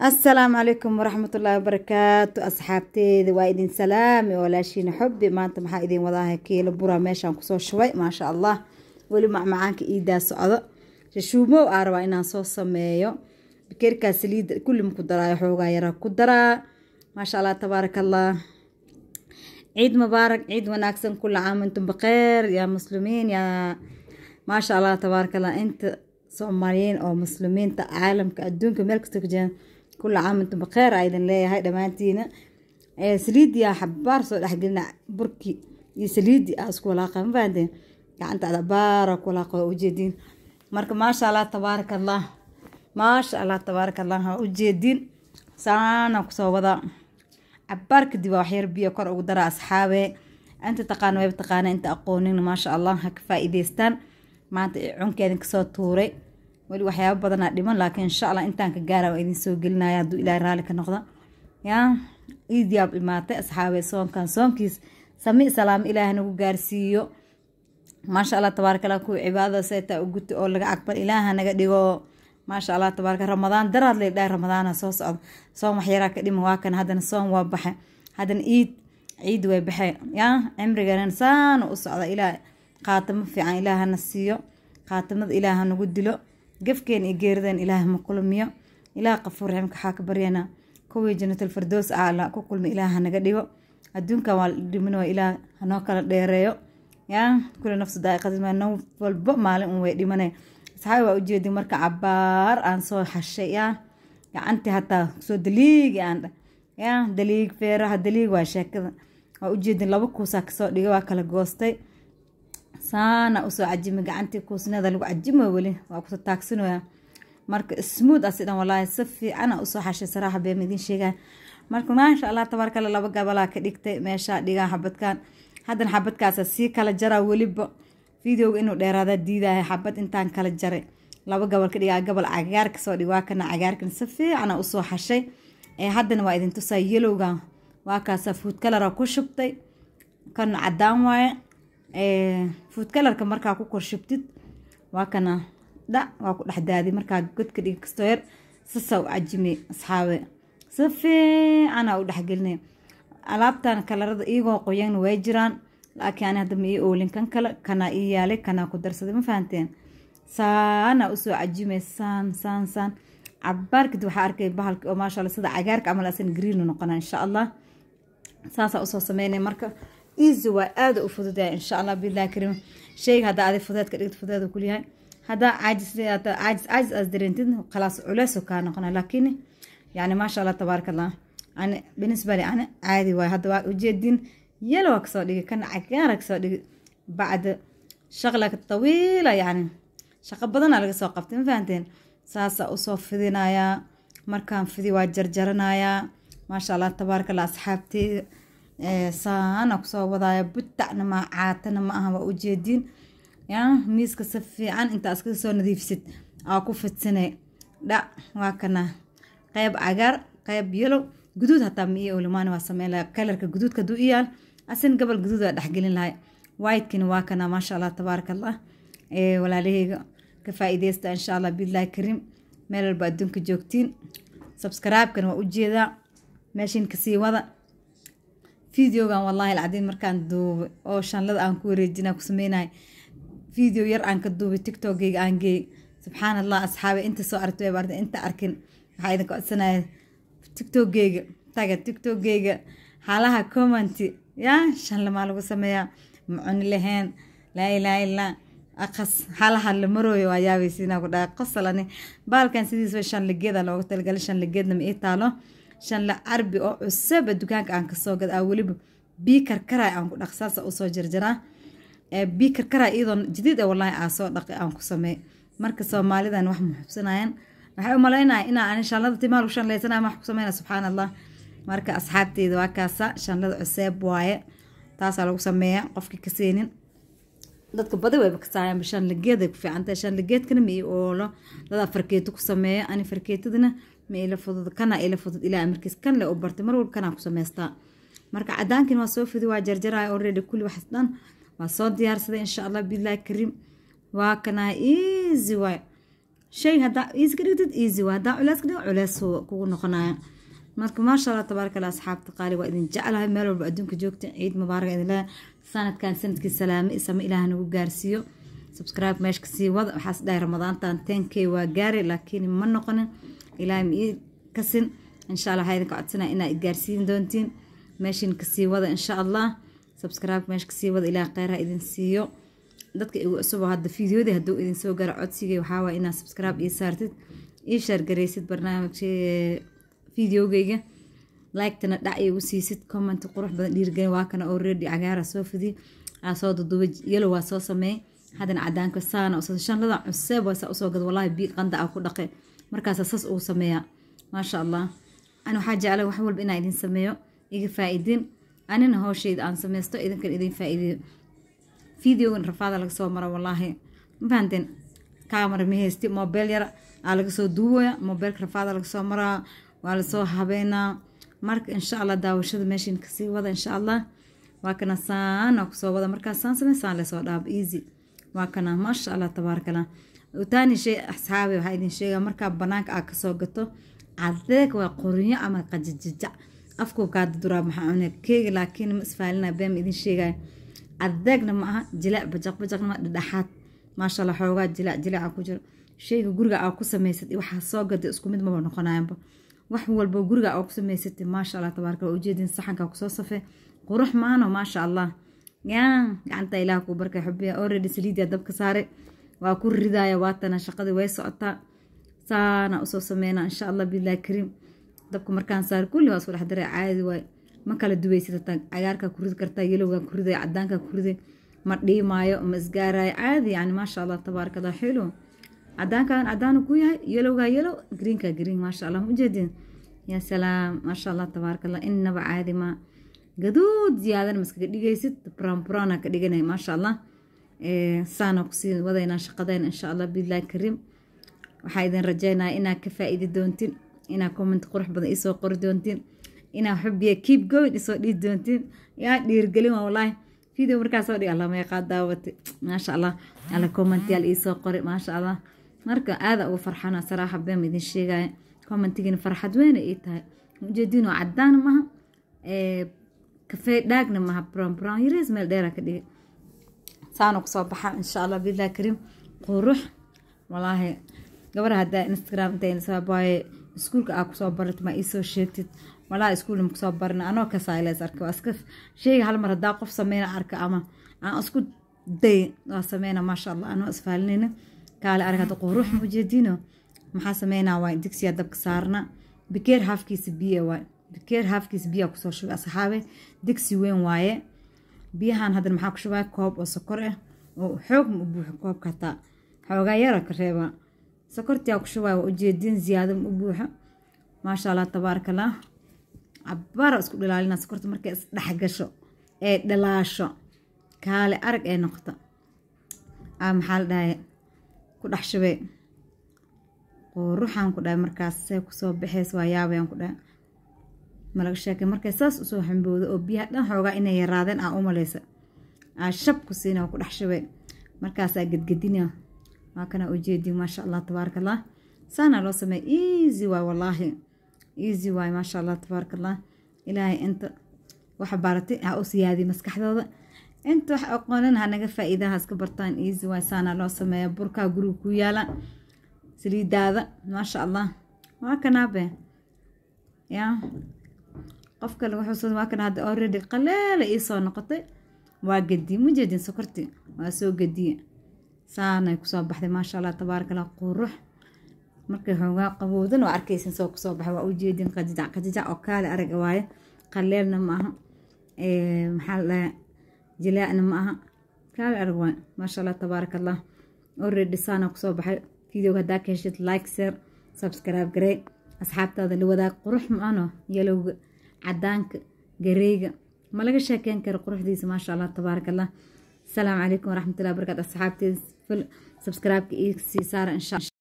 asalaamu calaykum waraxmatullaahi wabarakaatu asxaabteeda waa idin salaami walaashiina xubbi maanta maxaa idin wadaaha keelo bura meeshaan kusoo shubay maasha allah weli macmacaanka iidaa socdo shashuumow aa rabaa inaan soo sameeyo bikeerkaa saliidda kullim ku daraayo xoogaa yaraa ku daraa maasha allah tabaaraka allah ciid mubaarak ciid wanaagsan kula caamintum baqeer yaa muslimiin yaa maasha allah tabaaraka allah inta soomaaliyiin oo muslimiinta caalamka adduunka meel kasta ku jiraan kula caamintum bakheer a idin leeyahay dhammaantiina saliidia xabaar soo dhexgelina burki iyo saliidi a isku walaaqa ma gacantaada baara ku waa ujeediin marka maasha allah tabaaraka allah maasha allah tabaaraka allah waa ujeediin saanaan kusoo wadaa cabaar kadib waa waxyar biyo kor ugu dara asxaabee inta taqaana wayba taqaana inta aqoonin maasha allah ha ka faa'iidaystaan maanta cunkeedin kasoo tuuray weli waxyaaba badanaa dhiman laakiin insha allah intaan gaara waa idin soo gelinaya hadduu ilaahay raalli ka noqdo yaa iidyaab imaatay asxaabee soonkan soonkiis sami salaamo ilaahay nagu gaarsiiyo maasha allah tabaaraka allah cibaadada saytaa u guta oo laga aqbal ilaaha naga dhigo maasha allah tabaaraka ramadaan daraad lay dhahay ramadaana soo socda soon waxyaraa ka dhiman waa haddana soon waa baxe haddana iid ciid way baxee yaa cimriganan saana u socda ilaah qaatamo fiican ilaahana siiyo qaatamada ilaah nagu dilo gafkeen iyo geeridan ilaah ma kulmiyo ilaah qafuur raxiimka waxaa ka baryana kuwii janatal fardoos a alla ku kulmi ilaah hanaga dhigo adduunkan waa la ilaah hanoo kala dheereeyo yaa kule nafsu daa'iqadid maa noo walbo maalin un way dhimanay saxaabi waa ujeedi marka cabaar aan soo xashay yaa gacantii hataa soo daliigi aan yaa daliig feeraha daliig waa sheekada waa ujeedin laba kuusaa kasoo dhigay waa kala goostay saana usoo cajima gacantii kuusnada lagu cajima weli waa kuta taagsinooya marka smuud a ah sidhan walaahi si fiicana usoo xashay saraaxa been idiin sheegaan marka maasha allah tabaarkale laba gabalaa ka dhigtay meeshaa dhigaa xabadkan haddana xabadkaasa sii kala jaraa weliba videoga inuu dheeraada diidahay xabad intaan kala jaray laba gabal ka dhigaa gabal cagaarka soo dhig waa kana cagaarkan si fiicana usoo xashay ee haddana waa idin tusaa yelowga waa fuud kalara ku shubtay kana cadaan waaye Eh, fuudkalarka markaa ku korshubtid waa kana dha waa ku dhexdaadi markaa godka dhig kasto yar sasaw cajime asxaabe si fiicanaa u dhexgeline alaabtan kalarada iyagoo qoyan way jiraan laakiin ani hadda ma ii oolin kan kale kanaa ii yaalay kanaa ku darsaday ma fahanteen saanaa usoo cajimay saan saan saan cabaarkid waxaa arkay bahalki oo maasha alla sida cagaarka camal asan green noqonaa insha allah saasaa usoo sameynay marka easy waa aada u fududahay insha allah bilah karim sheyga haddaa adi fudeedka dhigid fudeeda kulyahay haddaa caajis caajis aas dareentid khalaas culeysoo kaa noqona laakiin yani maasha allah tabaarak ani binisbali ani caadi waay hadda waa ujeedin yalowa kasoo dhigi kana cagaara kasoo dhigi bacda shaqlaka tawiila yani shaqo badanaa laga soo qabtay ma saasaa usoo fidinayaa markaan fidi waa jarjaranayaa maasha allah tabaarak allah asxaabteyda saana kusoo wadaayo butacna maa caatana ma aha waa ujeediin miiska si fiican intaa iskaga soo nadiifsid aa ku fidsanay dhac waa kana qayb cagaar qayb yelow guduud hataa ma iyo olimaani waa sameyn lahaa kalarka guduudka haduu iyaal asin gabal guduud waa dhexgelin lahay whitekina waa kana maasha allah tabaaraka allah walaalaheyga ka faa'iidaysta insha allah biidlahi kariim meel walba adduunka joogtiin subscribe-kana waa ujeedaa meeshin kasii wada videogan wallaahi alcadiin markaan duubay oo shanlada aan ku wareejina ku sameynahay video yar aan ka duubay tiktokgeyga aan geey subxaan allah asxaabe inta soo aragtay wayba inta arkin waxaa idinka codsanaya tiktokgeyga taga tiktokgeyga halaha commenti yaa shanlamaa lagu sameeyaa macuni lahayn laa ilaaha illaa aqas xaalaha la marooyo waa yaabaysiinaa ku dhahay qosalani baalkan sidiisba shanligeeda looga talagalay shanligeedna ma ii taalo shanla arbi oo cusaba dukaanka aan kasoo gad weliba bii karkara aan ku dhaqsaasa usoo jarjaraa bii karkara iyadoo jadiid walaahi aasoo dhaqay aan ku samey marka soomaalidan wax maxubsanayaan waxay u malaynaya inaan shanlada timaalu shanlaysana wax ku sameynaa subxaana allah marka asxaabteeda waa kaasa shanlada cuseeb waaye taasaa lagu sameeyaa qofkii kaseenin dadka badi wayba kasaayaanba shanlageeday ku fiicantahay shanlageedkana ma ii oolo dad farkeeto ku sameeya ani farkeetadina ma ila fudud kana ila fudud ilaa markiis kan le u bartay mar walba kanaa ku samaystaa marka cadaankin waa soo fidi waa jarjaraya already kulli waxas dhan waa soo diyaarsaday insha allah bilahi kariim waa kanaa easy waay shay haddaa easy ka dhigtid easy waay haddaa culeys ka dhigo culeys kugu noqonaya marka maasha allah tabaaraka allah asxaabta qaali waa idin jeclahay meel walba adduunka joogta ciid mubaaraka idin sanadkan sanadkii salaame isama ilaaha nagu gaarsiiyo subscribe meesha kasii wada waxaas dhahay ramadaantan ten k waa gaaray laakiin ma noqonin ilaahay ma ii kasin insha allah waxaa idin ka codsanaya inaa gaarsiin doontiin meeshin kasii wada insha allah subscribe meesha kasii wada ilaahay kheyraha idin siiyo dadka igu cusuboo hadda fideodii hadduu idin soo gaaro codsigay waxaa inaad subscribe ii saartid ii shaargaraysid barnaamij videogeyga lightana dhac iigu siisid comment qurux badan dhiirgelin waa oo reedi cagaara soo fidiy aa duduba yelo waa soo sameey haddana cadaanka saana usoo shanlada cuseeb waa usoo gad wallahi bii qanda a ku dhaqe markaas sas uu sameeyaa maasha allah an waxaa jecla wax walba inaa idin sameeyo iga faa-idin anina hooshayda aan sameysto idinkan idin faa videogan rafaada laga soo mara wallaahi ma fahanteen ma haysti mobeel yar aa laga soo duuwaya mobeelka rafaada laga soo maraa waa lasoo habeynaa marka insha allah daawashada meeshin kasii wada insha allah waa kana saana kusoo wada markaa saan same saan lesoo dhaaba easy waa kana maasha allah tabaarakallah tani shey axsaabi waxaa idin sheega markaa banaanka aa kasoo gato cadeeg waa qorinyo ama qajajajac afku duduraa maxaa cune keegi laakiin ma isfaalina beema idin sheegayo cadeegna ma aha jilaac bajaq bajaqna ma dhadhaxaad maasha allah xoogaa jilaac jilaaca ku jiro sheyga guriga aa ku samaysad waxaa soo gaday isku mid maba noqonayanba wax walbo guriga aa ku samaysatay maasha allah tabaarka ujeedin saxanka kusoo safee qurux maano maasha allah yaa gacanta ilaah kuu barkay xubiya already saliidiya dabka saaray waa ku ridaaya waatana shaqadii way socotaa saana usoo sameyna insha allah bilah kariim dabka markaan saar kulli waa isku dhexdara caadi waay ma kala duweysid cagaarkaa ku ridi kartaa yelowgaa ku riday cadaankaa ku riday ma dhiimaayo ma isgaaraayo caadi yani maasha allah tabaaraka allah xilo cadaankan cadaanu ku yahay yelowgaa yelow greenkaa green maasha allah maujeedin yaa salaam maasha allah tabaaraka allah innaba caadi ma gaduud ziyaadana ma dhigaysid brown ka dhiganay maasha allah saana kusii wadaynaa shaqadeen insha allah biilahi kariim waxaa idin rajaynaa inaad ka faa doontin inaad comment qurux badan isoo qori doontin inaad xubiya keep going isoo dhihi doontin yaa dhiirgelin waa wallaahi video markaasoo dhig allah meeqaa daawatay maasha allah alla commentiyaal iisoo qori maasha allah marka aada ugu farxana saraaxa been idin sheegaya commentigina farxad weyna ii tahay ujeediinoo cadaan maha kafee dhaagna maha brown brown meel dheera ka dhigay saana kusoo baxaa insha allah bilah kariim qurux walaahi gabadha haddaa instagram intaaye iskuulka aa kusoo barat maa iisoo sheegtid walaa iskuulna makusoo barina anoo kasaileys arka waa iska sheega hal mar haddaa qof sameyna arka ama aan isku day waa sameyna maasha allah anoo isfaalinayna kaale arag hadda qurux mujeediino maxaa sameynaa waay digsiyaa dabka saarna bikeer haafkiisa biye waay bikeer haafkiisa biyaa kusoo shugay asxaabe digsi weyn waaye biyahan haddana maxaa ku shubaa koob oo sokor ah eh? oo xoog ma u buuxo koobka hataa xoogaa yara ka reeba sokortiyaa ku shubaa waa ujeedin ziyaado ma u buuxo maasha allah tabaarakallah cabbaara isku dhalaalina sokorta markay isdhexgasho ee dhalaasho kaale arag ee noqoto a maxaa la dhahay ku dhex shubee quruxaan ku dhahay markaas see kusoo baxays waa yaabayaan ku dhahay malaga sheekay markay saas usoo xamboodo oo biyaha dhan xoogaa inay yaraadeen aa ah, u aa ah, shab ku siina ku dhex shabeen markaasaa gedgedina waa kanaa ujeedi maasha allah tabaarakallah allah saanaa loo sameey easy waay wallaahi easy waay maasha allah tabaarak allah ilaahay inta waxa baratay ha u siyaadiy maskaxdooda inta wax aqoonin ha naga iska bartaan easy waay saanaa loo sameeya burkaa guriga ku yaala saliidaada maasha allah waa kanaabe yaa qofka lagu xusuus waa hadda already qaleela iisoo noqotay waa gediye ma jeedin sokorti waa soo gediye saanay kusoo baxday maasha allah tabaarakallah qurux markay hoogaa qabowdan waa arkaysin soo kusoo baxay waa u jeedin qajijac oo kaale arag ah waaye qaleelna ma aha maxaa la jilaacna ma aha kaale arag waaye maasha allah tabaarakallah already saana kusoo baxay videoga haddaa ka like share subscribe garee asxaabtaada la wadaag qurux ma ano yalowga cadaanka gareega ma laga sheekeyn karo quruxdiisa maasha allah tabaarak allah asalaamu calaykum waraxmatullahi barakaatu asxaabteeda subscribe-ka iyo sii saara insha